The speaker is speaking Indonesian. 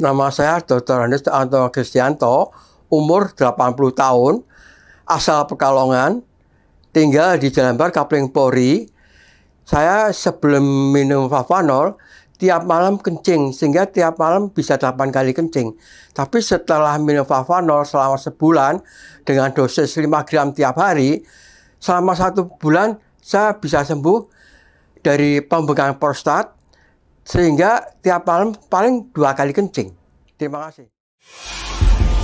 Nama saya Dr. Andes Anto Kristianto, umur 80 tahun, asal Pekalongan, tinggal di Jalan Bar Kapling Pori. Saya sebelum minum Favanol, tiap malam kencing, sehingga tiap malam bisa 8 kali kencing. Tapi setelah minum Favanol selama sebulan, dengan dosis 5 gram tiap hari, selama satu bulan saya bisa sembuh dari pembengkakan prostat, sehingga tiap malam paling dua kali kencing. Terima kasih.